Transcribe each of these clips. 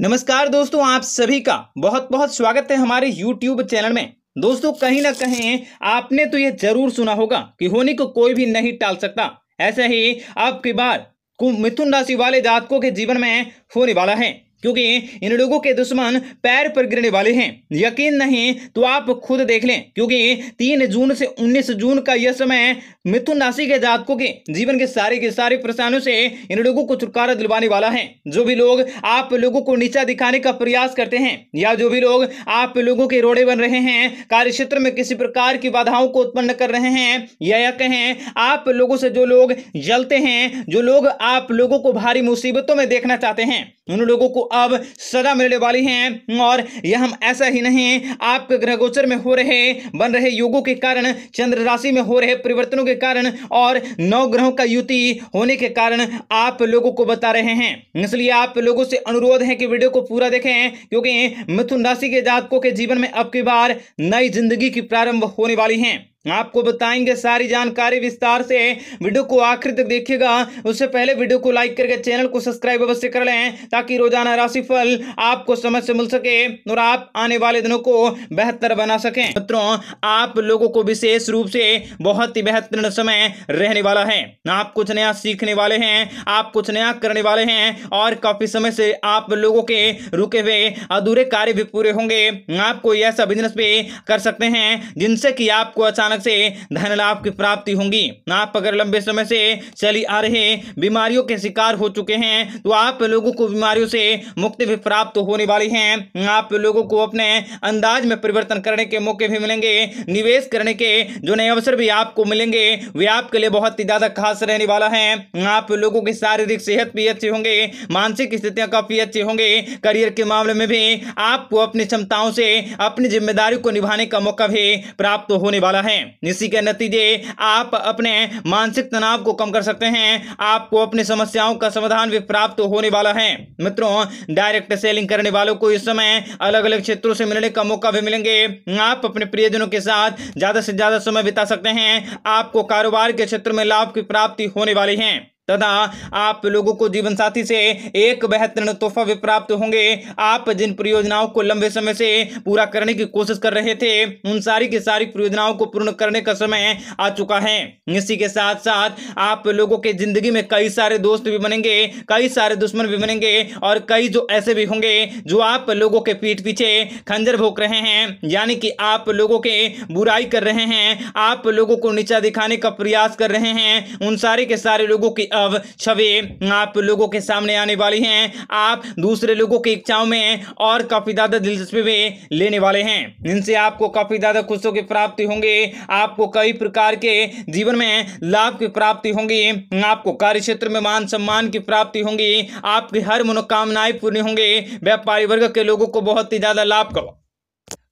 नमस्कार दोस्तों आप सभी का बहुत बहुत स्वागत है हमारे YouTube चैनल में दोस्तों कहीं ना कहीं आपने तो ये जरूर सुना होगा कि होने को कोई भी नहीं टाल सकता ऐसे ही आपकी बार मिथुन राशि वाले जातकों के जीवन में होने वाला है क्योंकि इन लोगों के दुश्मन पैर पर गिरने वाले हैं यकीन नहीं तो आप खुद देख लें क्योंकि तीन जून से उन्नीस जून का यह समय मिथुन राशि के जातकों के जीवन के सारे के सारे परेशानियों से इन लोगों को छुटकारा दिलवाने वाला है जो भी लोग आप लोगों को नीचा दिखाने का प्रयास करते हैं या जो भी लोग आप लोगों के रोड़े बन रहे हैं कार्य क्षेत्र में किसी प्रकार की बाधाओं को उत्पन्न कर रहे हैं या, या कहें आप लोगों से जो लोग जलते हैं जो लोग आप लोगों को भारी मुसीबतों में देखना चाहते हैं उन लोगों को अब सजा मिलने वाली है और यह हम ऐसा ही नहीं आपके ग्रह गोचर में हो रहे बन रहे योगों के कारण चंद्र राशि में हो रहे परिवर्तनों के कारण और नौ ग्रहों का युति होने के कारण आप लोगों को बता रहे हैं इसलिए आप लोगों से अनुरोध है कि वीडियो को पूरा देखें क्योंकि मिथुन राशि के जातकों के जीवन में अब की बार नई जिंदगी की प्रारंभ होने वाली है आपको बताएंगे सारी जानकारी विस्तार से वीडियो को आखिर तक देखिएगा उससे पहले वीडियो को लाइक करके चैनल को सब्सक्राइब अवश्य कर लें ताकि रोजाना राशिफल आपको समझ से मिल सके और आप आने वाले दिनों को बेहतर बना सकें मित्रों आप लोगों को विशेष रूप से बहुत ही बेहतरीन समय रहने वाला है आप कुछ नया सीखने वाले हैं आप कुछ नया करने वाले हैं और काफी समय से आप लोगों के रुके हुए अधूरे कार्य भी पूरे होंगे आप कोई ऐसा बिजनेस भी कर सकते हैं जिनसे कि आपको अचानक अलग से धन लाभ की प्राप्ति होंगी आप अगर लंबे समय से चली आ रहे बीमारियों के शिकार हो चुके हैं तो आप लोगों को बीमारियों से मुक्ति भी प्राप्त होने वाली है आप लोगों को अपने अंदाज में परिवर्तन करने के मौके भी मिलेंगे निवेश करने के जो नए अवसर भी आपको मिलेंगे वे आपके लिए बहुत ही ज्यादा खास रहने वाला है आप लोगों की शारीरिक सेहत भी अच्छी होंगे मानसिक स्थितियां काफी अच्छी होंगे करियर के मामले में भी आपको अपनी क्षमताओं से अपनी जिम्मेदारी को निभाने का मौका भी प्राप्त होने वाला है हैं इसी के नतीजे आप अपने मानसिक तनाव को कम कर सकते हैं आपको अपनी समस्याओं का समाधान भी प्राप्त होने वाला है मित्रों डायरेक्ट सेलिंग करने वालों को इस समय अलग अलग क्षेत्रों से मिलने का मौका भी मिलेंगे आप अपने प्रियजनों के साथ ज्यादा से ज्यादा समय बिता सकते हैं आपको कारोबार के क्षेत्र में लाभ की प्राप्ति होने वाली है तथा आप लोगों को जीवन साथी से एक बेहतरीन तोहफा भी प्राप्त होंगे आप जिन परियोजनाओं को लंबे समय से पूरा करने की कोशिश कर रहे थे उन सारी की सारी परियोजनाओं को पूर्ण करने का समय आ चुका है इसी के साथ साथ आप लोगों के जिंदगी में कई सारे दोस्त भी बनेंगे कई सारे दुश्मन भी बनेंगे और कई जो ऐसे भी होंगे जो आप लोगों के पीठ पीछे खंजर भोंक रहे हैं यानी कि आप लोगों के बुराई कर रहे हैं आप लोगों को नीचा दिखाने का प्रयास कर रहे हैं उन सारे के सारे लोगों की अब छवि आप लोगों के सामने आने वाली हैं आप दूसरे लोगों की इच्छाओं में और काफ़ी ज़्यादा दिलचस्पी में लेने वाले हैं इनसे आपको काफ़ी ज़्यादा खुशियों की प्राप्ति होंगे आपको कई प्रकार के जीवन में लाभ की प्राप्ति होंगी आपको कार्य क्षेत्र में मान सम्मान की प्राप्ति होंगी आपकी हर मनोकामनाएं पूर्ण होंगे व्यापारी वर्ग के लोगों को बहुत ही ज़्यादा लाभ करो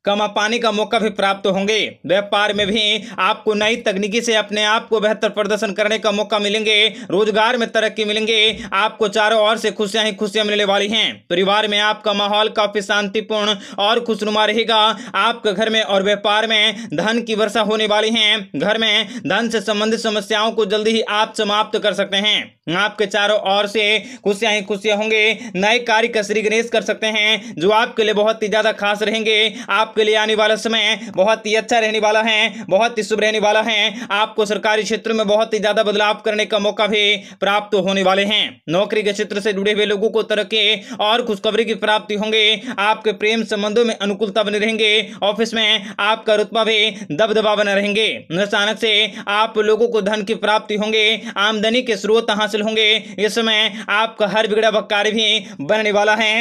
कमा पाने का मौका भी प्राप्त होंगे व्यापार में भी आपको नई तकनीकी से अपने आप को बेहतर प्रदर्शन करने का मौका मिलेंगे रोजगार में तरक्की मिलेंगे आपको चारों ओर से खुशियां ही खुशियां मिलने वाली हैं परिवार में आपका माहौल काफी शांतिपूर्ण और खुशनुमा रहेगा आपके घर में और व्यापार में धन की वर्षा होने वाली है घर में धन से संबंधित समस्याओं को जल्दी ही आप समाप्त कर सकते हैं आपके चारों ओर से खुशियां ही खुशियां होंगे नए कार्य का श्री गणेश कर सकते हैं जो आपके लिए बहुत ही ज्यादा खास रहेंगे आप आपके लिए आने वाला समय बहुत ही अच्छा रहने वाला है बहुत ही शुभ रहने वाला है आपको सरकारी क्षेत्र में बहुत ही ज्यादा बदलाव करने का मौका भी प्राप्त होने वाले हैं नौकरी के क्षेत्र से जुड़े हुए लोगों को तरक्की और खुशखबरी की प्राप्ति होंगे आपके प्रेम संबंधों में अनुकूलता बने रहेंगे ऑफिस में आपका रुतबा भी दबदबा बना रहेंगे अचानक से आप लोगों को धन की प्राप्ति होंगे आमदनी के स्रोत हासिल होंगे इस समय आपका हर बिगड़ा कार्य भी बनने वाला है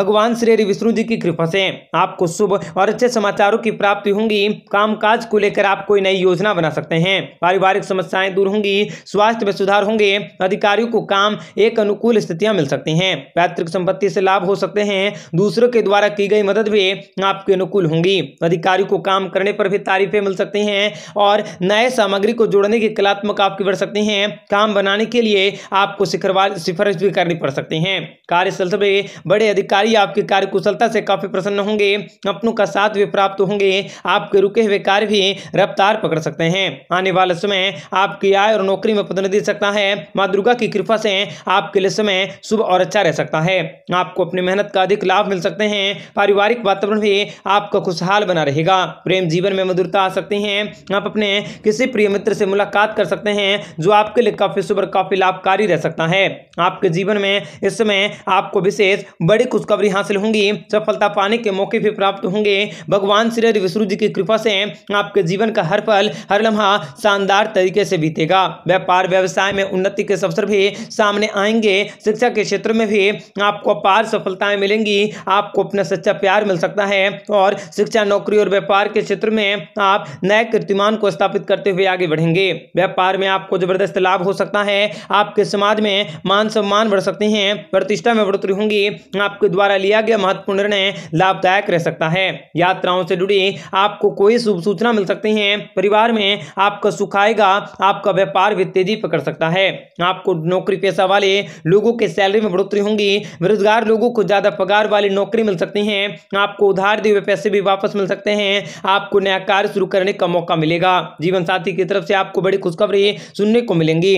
भगवान श्री विष्णु जी की कृपा से आपको शुभ और और अच्छे समाचारों की प्राप्ति होंगी कामकाज को लेकर आप कोई नई योजना बना सकते हैं पारिवारिक समस्याएं दूर होंगी स्वास्थ्य में सुधार होंगे अधिकारियों को काम एक अनुकूल स्थितियां मिल सकती हैं पैतृक संपत्ति से लाभ हो सकते हैं दूसरों के द्वारा की गई मदद भी आपके अनुकूल होंगी अधिकारियों को काम करने पर भी तारीफें मिल सकती हैं और नए सामग्री को जोड़ने की कलात्मक आपकी बढ़ सकती हैं काम बनाने के लिए आपको शिखरवार सिफारिश भी करनी पड़ सकती है कार्यस्थल से बड़े अधिकारी आपकी कार्यकुशलता से काफी प्रसन्न होंगे अपनों आपका साथ भी प्राप्त होंगे आपके रुके हुए कार्य भी रफ्तार पकड़ सकते हैं आने वाले समय आपकी आय और नौकरी में पदोन्नति सकता है माँ दुर्गा की कृपा से आपके लिए समय शुभ और अच्छा रह सकता है आपको अपनी मेहनत का अधिक लाभ मिल सकते हैं पारिवारिक वातावरण भी आपका खुशहाल बना रहेगा प्रेम जीवन में मधुरता आ सकती है आप अपने किसी प्रिय मित्र से मुलाकात कर सकते हैं जो आपके लिए काफी शुभ और काफी लाभकारी रह सकता है आपके जीवन में इस समय आपको विशेष बड़ी खुशखबरी हासिल होंगी सफलता पाने के मौके भी प्राप्त होंगे भगवान श्री विष्णु जी की कृपा से आपके जीवन का हर पल हर लम्हा शानदार तरीके से बीतेगा व्यापार व्यवसाय में उन्नति के अवसर भी सामने आएंगे शिक्षा के क्षेत्र में भी आपको अपार सफलताएं मिलेंगी आपको अपना सच्चा प्यार मिल सकता है और शिक्षा नौकरी और व्यापार के क्षेत्र में आप नए कीर्तिमान को स्थापित करते हुए आगे बढ़ेंगे व्यापार में आपको जबरदस्त लाभ हो सकता है आपके समाज में मान सम्मान बढ़ सकते हैं प्रतिष्ठा में बढ़ोतरी होंगी आपके द्वारा लिया गया महत्वपूर्ण निर्णय लाभदायक रह सकता है यात्राओं से जुड़ी आपको कोई शुभ सूचना मिल सकती है परिवार में आपका सुख आएगा आपका व्यापार भी तेजी पकड़ सकता है आपको नौकरी पेशा वाले लोगों के सैलरी में बढ़ोतरी होंगी बेरोजगार लोगों को ज्यादा पगार वाली नौकरी मिल सकती है आपको उधार दिए हुए पैसे भी वापस मिल सकते हैं आपको नया कार्य शुरू करने का मौका मिलेगा जीवन साथी की तरफ से आपको बड़ी खुशखबरी सुनने को मिलेंगी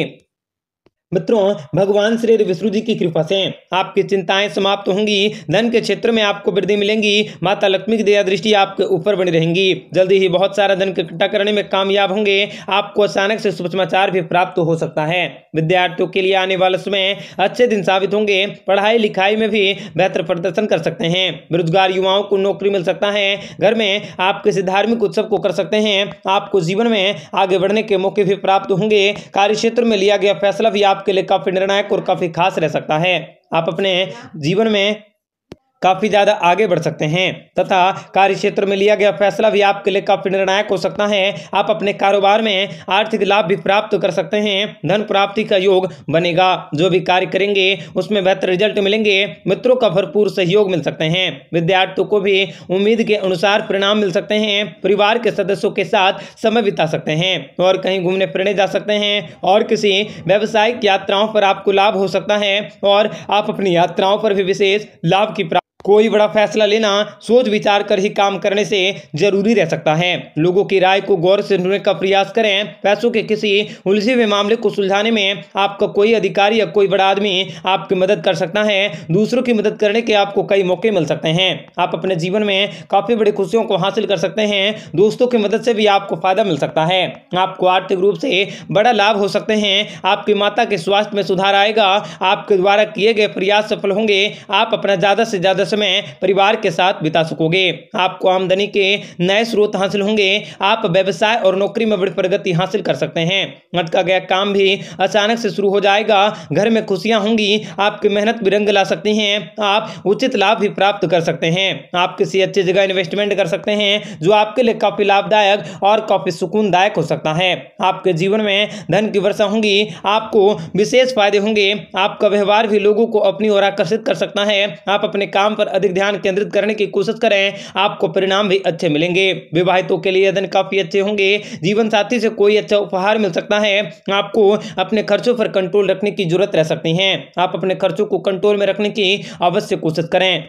मित्रों भगवान श्री विष्णु जी की कृपा से आपकी चिंताएं समाप्त होंगी धन के क्षेत्र में आपको वृद्धि मिलेंगी माता लक्ष्मी की दया दृष्टि आपके ऊपर बनी रहेंगी जल्दी ही बहुत सारा धन इकट्ठा करने में कामयाब होंगे आपको अचानक से शुभ समाचार भी प्राप्त हो सकता है विद्यार्थियों के लिए आने वाले समय अच्छे दिन साबित होंगे पढ़ाई लिखाई में भी बेहतर प्रदर्शन कर सकते हैं बेरोजगार युवाओं को नौकरी मिल सकता है घर में आप किसी धार्मिक उत्सव को कर सकते हैं आपको जीवन में आगे बढ़ने के मौके भी प्राप्त होंगे कार्य क्षेत्र में लिया गया फैसला भी आप आपके लिए काफ़ी निर्णायक और काफ़ी खास रह सकता है आप अपने जीवन में काफ़ी ज़्यादा आगे बढ़ सकते हैं तथा कार्य क्षेत्र में लिया गया फैसला भी आपके लिए काफ़ी निर्णायक हो सकता है आप अपने कारोबार में आर्थिक लाभ भी प्राप्त कर सकते हैं धन प्राप्ति का योग बनेगा जो भी कार्य करेंगे उसमें बेहतर रिजल्ट मिलेंगे मित्रों का भरपूर सहयोग मिल सकते हैं विद्यार्थियों को भी उम्मीद के अनुसार परिणाम मिल सकते हैं परिवार के सदस्यों के साथ समय बिता सकते हैं और कहीं घूमने फिरने जा सकते हैं और किसी व्यावसायिक यात्राओं पर आपको लाभ हो सकता है और आप अपनी यात्राओं पर भी विशेष लाभ की कोई बड़ा फैसला लेना सोच विचार कर ही काम करने से जरूरी रह सकता है लोगों की राय को गौर से सुनने का प्रयास करें पैसों के किसी उलझे हुए मामले को सुलझाने में आपका कोई अधिकारी या कोई बड़ा आदमी आपकी मदद कर सकता है दूसरों की मदद करने के आपको कई मौके मिल सकते हैं आप अपने जीवन में काफ़ी बड़ी खुशियों को हासिल कर सकते हैं दोस्तों की मदद से भी आपको फ़ायदा मिल सकता है आपको आर्थिक रूप से बड़ा लाभ हो सकते हैं आपकी माता के स्वास्थ्य में सुधार आएगा आपके द्वारा किए गए प्रयास सफल होंगे आप अपना ज़्यादा से ज़्यादा समय परिवार के साथ बिता सकोगे आपको आमदनी के नए स्रोत हासिल होंगे आप व्यवसाय और नौकरी में बड़ी प्रगति हासिल कर सकते हैं अटका गया काम भी अचानक से शुरू हो जाएगा घर में खुशियां होंगी आपकी मेहनत भी रंग ला सकती हैं आप उचित लाभ भी प्राप्त कर सकते हैं आप किसी अच्छी जगह इन्वेस्टमेंट कर सकते हैं जो आपके लिए काफ़ी लाभदायक और काफ़ी सुकूनदायक हो सकता है आपके जीवन में धन की वर्षा होंगी आपको विशेष फायदे होंगे आपका व्यवहार भी लोगों को अपनी ओर आकर्षित कर सकता है आप अपने काम पर पर अधिक ध्यान केंद्रित करने की कोशिश करें आपको परिणाम भी अच्छे मिलेंगे विवाहितों के लिए दिन काफ़ी अच्छे होंगे जीवन साथी से कोई अच्छा उपहार मिल सकता है आपको अपने खर्चों पर कंट्रोल रखने की जरूरत रह सकती है आप अपने खर्चों को कंट्रोल में रखने की अवश्य कोशिश करें